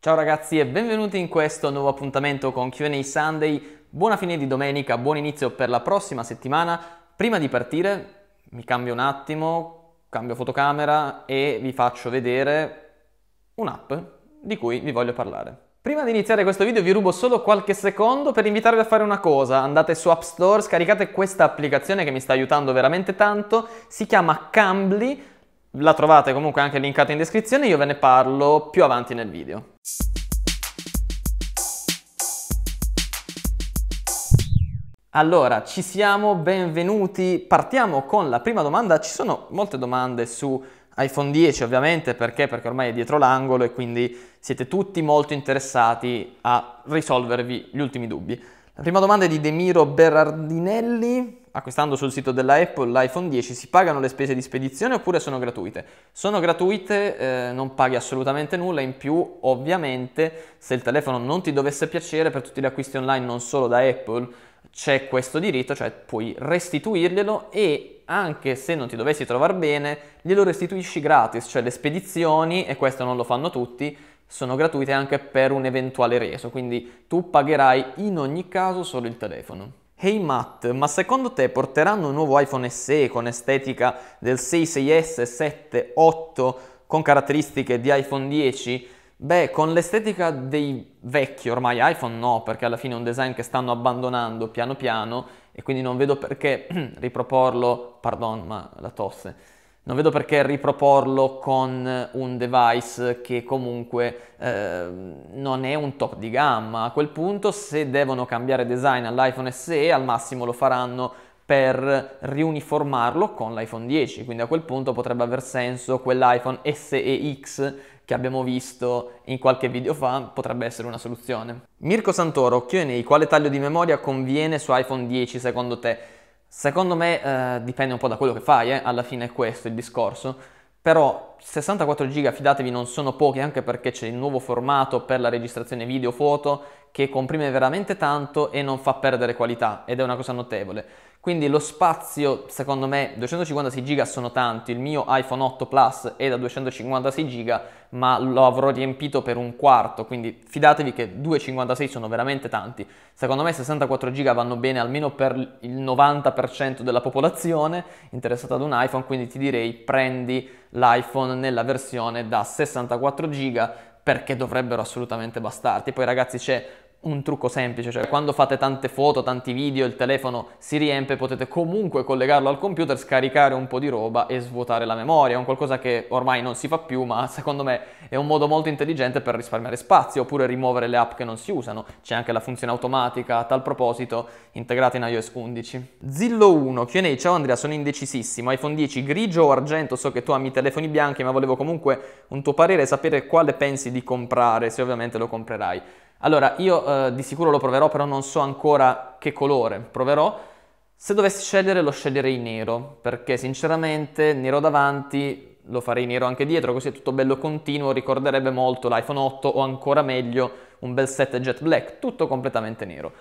Ciao ragazzi e benvenuti in questo nuovo appuntamento con QA Sunday. Buona fine di domenica, buon inizio per la prossima settimana. Prima di partire mi cambio un attimo, cambio fotocamera e vi faccio vedere un'app di cui vi voglio parlare. Prima di iniziare questo video vi rubo solo qualche secondo per invitarvi a fare una cosa, andate su App Store, scaricate questa applicazione che mi sta aiutando veramente tanto, si chiama Cambly, la trovate comunque anche linkata in descrizione, io ve ne parlo più avanti nel video. Allora, ci siamo, benvenuti. Partiamo con la prima domanda. Ci sono molte domande su iPhone 10 ovviamente perché? Perché ormai è dietro l'angolo e quindi siete tutti molto interessati a risolvervi gli ultimi dubbi. La prima domanda è di Demiro Berardinelli acquistando sul sito della Apple l'iPhone 10 si pagano le spese di spedizione oppure sono gratuite? Sono gratuite, eh, non paghi assolutamente nulla, in più ovviamente se il telefono non ti dovesse piacere per tutti gli acquisti online non solo da Apple c'è questo diritto, cioè puoi restituirglielo e anche se non ti dovessi trovare bene glielo restituisci gratis, cioè le spedizioni, e questo non lo fanno tutti, sono gratuite anche per un eventuale reso, quindi tu pagherai in ogni caso solo il telefono. Hey Matt, ma secondo te porteranno un nuovo iPhone SE con estetica del 6, 6S, 7, 8 con caratteristiche di iPhone 10? Beh, con l'estetica dei vecchi ormai iPhone no, perché alla fine è un design che stanno abbandonando piano piano e quindi non vedo perché riproporlo, pardon, ma la tosse non vedo perché riproporlo con un device che comunque eh, non è un top di gamma. A quel punto, se devono cambiare design all'iPhone SE, al massimo lo faranno per riuniformarlo con l'iPhone 10. Quindi a quel punto potrebbe aver senso quell'iPhone SE X che abbiamo visto in qualche video fa, potrebbe essere una soluzione. Mirko Santoro, Q&A, quale taglio di memoria conviene su iPhone 10 secondo te? Secondo me eh, dipende un po' da quello che fai, eh? alla fine è questo il discorso, però 64 giga fidatevi non sono pochi anche perché c'è il nuovo formato per la registrazione video foto che comprime veramente tanto e non fa perdere qualità ed è una cosa notevole. Quindi lo spazio, secondo me, 256 giga sono tanti, il mio iPhone 8 Plus è da 256 giga, ma lo avrò riempito per un quarto, quindi fidatevi che 256 sono veramente tanti. Secondo me 64 giga vanno bene almeno per il 90% della popolazione interessata ad un iPhone, quindi ti direi prendi l'iPhone nella versione da 64 giga perché dovrebbero assolutamente bastarti. Poi ragazzi c'è un trucco semplice, cioè quando fate tante foto, tanti video, il telefono si riempie, potete comunque collegarlo al computer, scaricare un po' di roba e svuotare la memoria, è un qualcosa che ormai non si fa più, ma secondo me è un modo molto intelligente per risparmiare spazio, oppure rimuovere le app che non si usano, c'è anche la funzione automatica a tal proposito integrata in iOS 11. Zillo 1, Q&A, ciao Andrea, sono indecisissimo, iPhone 10 grigio o argento, so che tu ami i telefoni bianchi, ma volevo comunque un tuo parere, sapere quale pensi di comprare, se ovviamente lo comprerai. Allora, io eh, di sicuro lo proverò, però non so ancora che colore proverò. Se dovessi scegliere, lo sceglierei nero, perché sinceramente nero davanti lo farei nero anche dietro, così è tutto bello continuo, ricorderebbe molto l'iPhone 8 o ancora meglio un bel set jet black, tutto completamente nero.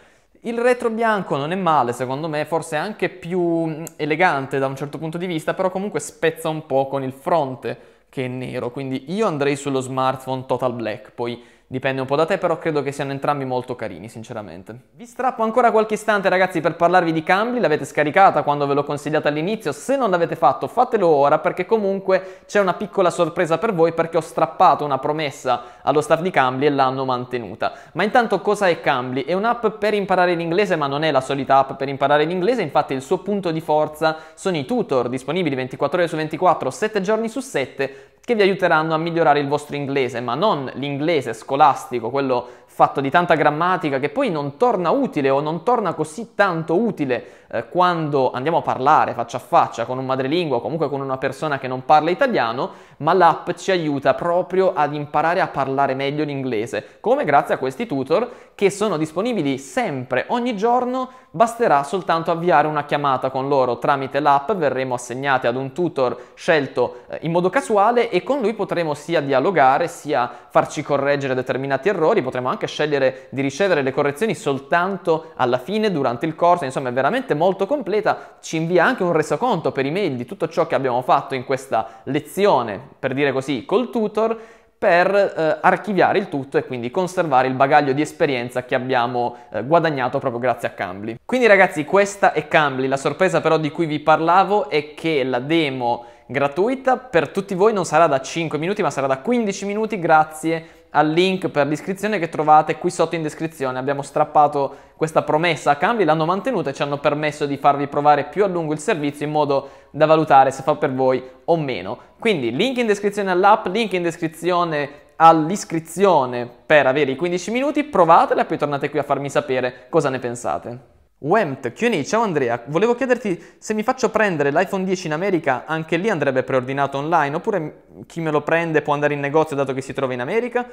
Il retro bianco non è male, secondo me, forse anche più mm, elegante da un certo punto di vista, però comunque spezza un po' con il fronte che è nero, quindi io andrei sullo smartphone total black, poi dipende un po' da te, però credo che siano entrambi molto carini, sinceramente. Vi strappo ancora qualche istante, ragazzi, per parlarvi di Cambly, l'avete scaricata quando ve l'ho consigliata all'inizio, se non l'avete fatto fatelo ora perché comunque c'è una piccola sorpresa per voi perché ho strappato una promessa allo staff di Cambly e l'hanno mantenuta. Ma intanto cosa è Cambly? È un'app per imparare l'inglese, ma non è la solita app per imparare l'inglese, infatti il suo punto di forza sono i tutor disponibili 24 ore su 24, 7 giorni su 7 che vi aiuteranno a migliorare il vostro inglese, ma non l'inglese scolastico scolastico, quello fatto di tanta grammatica che poi non torna utile o non torna così tanto utile eh, quando andiamo a parlare faccia a faccia con un madrelingua o comunque con una persona che non parla italiano, ma l'app ci aiuta proprio ad imparare a parlare meglio l'inglese, come grazie a questi tutor che sono disponibili sempre, ogni giorno, basterà soltanto avviare una chiamata con loro tramite l'app, verremo assegnati ad un tutor scelto eh, in modo casuale e con lui potremo sia dialogare, sia farci correggere determinati errori, potremo anche anche scegliere di ricevere le correzioni soltanto alla fine, durante il corso, insomma è veramente molto completa, ci invia anche un resoconto per email di tutto ciò che abbiamo fatto in questa lezione, per dire così, col tutor, per eh, archiviare il tutto e quindi conservare il bagaglio di esperienza che abbiamo eh, guadagnato proprio grazie a Cambly. Quindi ragazzi questa è Cambly, la sorpresa però di cui vi parlavo è che la demo gratuita per tutti voi non sarà da 5 minuti ma sarà da 15 minuti grazie al link per l'iscrizione che trovate qui sotto in descrizione. Abbiamo strappato questa promessa a Cambly, l'hanno mantenuta e ci hanno permesso di farvi provare più a lungo il servizio in modo da valutare se fa per voi o meno. Quindi link in descrizione all'app, link in descrizione all'iscrizione per avere i 15 minuti, provatela e poi tornate qui a farmi sapere cosa ne pensate. Wemt, Q&A, ciao Andrea, volevo chiederti se mi faccio prendere l'iPhone 10 in America, anche lì andrebbe preordinato online, oppure chi me lo prende può andare in negozio dato che si trova in America?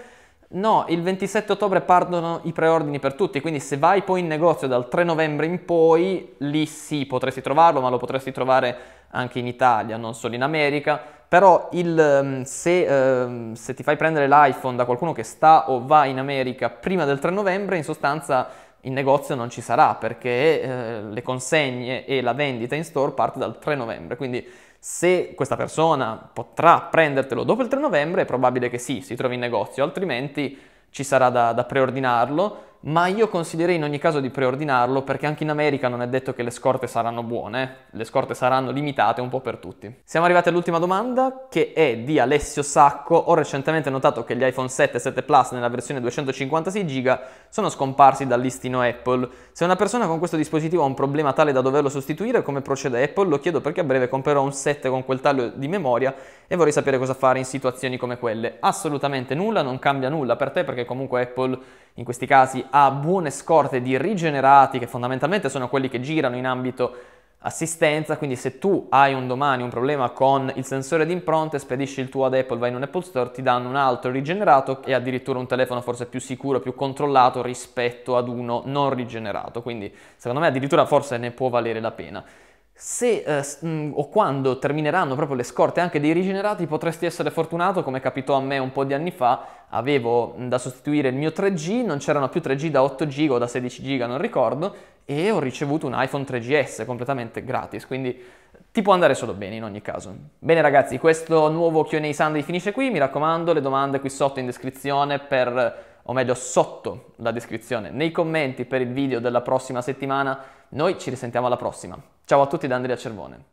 No, il 27 ottobre partono i preordini per tutti, quindi se vai poi in negozio dal 3 novembre in poi, lì sì, potresti trovarlo, ma lo potresti trovare anche in Italia, non solo in America, però il, ehm, se, ehm, se ti fai prendere l'iPhone da qualcuno che sta o va in America prima del 3 novembre, in sostanza in negozio non ci sarà perché eh, le consegne e la vendita in store parte dal 3 novembre, quindi se questa persona potrà prendertelo dopo il 3 novembre è probabile che sì, si trovi in negozio, altrimenti ci sarà da, da preordinarlo ma io consiglierei in ogni caso di preordinarlo perché anche in America non è detto che le scorte saranno buone, le scorte saranno limitate un po' per tutti. Siamo arrivati all'ultima domanda che è di Alessio Sacco. Ho recentemente notato che gli iPhone 7 e 7 Plus nella versione 256 GB sono scomparsi dal listino Apple. Se una persona con questo dispositivo ha un problema tale da doverlo sostituire, come procede Apple? Lo chiedo perché a breve comprerò un 7 con quel taglio di memoria e vorrei sapere cosa fare in situazioni come quelle. Assolutamente nulla, non cambia nulla per te perché comunque Apple in questi casi ha buone scorte di rigenerati che fondamentalmente sono quelli che girano in ambito assistenza, quindi se tu hai un domani un problema con il sensore di impronte, spedisci il tuo ad Apple, vai in un Apple Store, ti danno un altro rigenerato e addirittura un telefono forse più sicuro, più controllato rispetto ad uno non rigenerato, quindi secondo me addirittura forse ne può valere la pena se eh, mm, o quando termineranno proprio le scorte anche dei rigenerati potresti essere fortunato come capitò a me un po' di anni fa avevo mm, da sostituire il mio 3G non c'erano più 3G da 8 GB o da 16 GB non ricordo e ho ricevuto un iPhone 3GS completamente gratis quindi eh, ti può andare solo bene in ogni caso bene ragazzi questo nuovo Q&A Sunday finisce qui mi raccomando le domande qui sotto in descrizione per o meglio sotto la descrizione nei commenti per il video della prossima settimana noi ci risentiamo alla prossima Ciao a tutti da Andrea Cervone.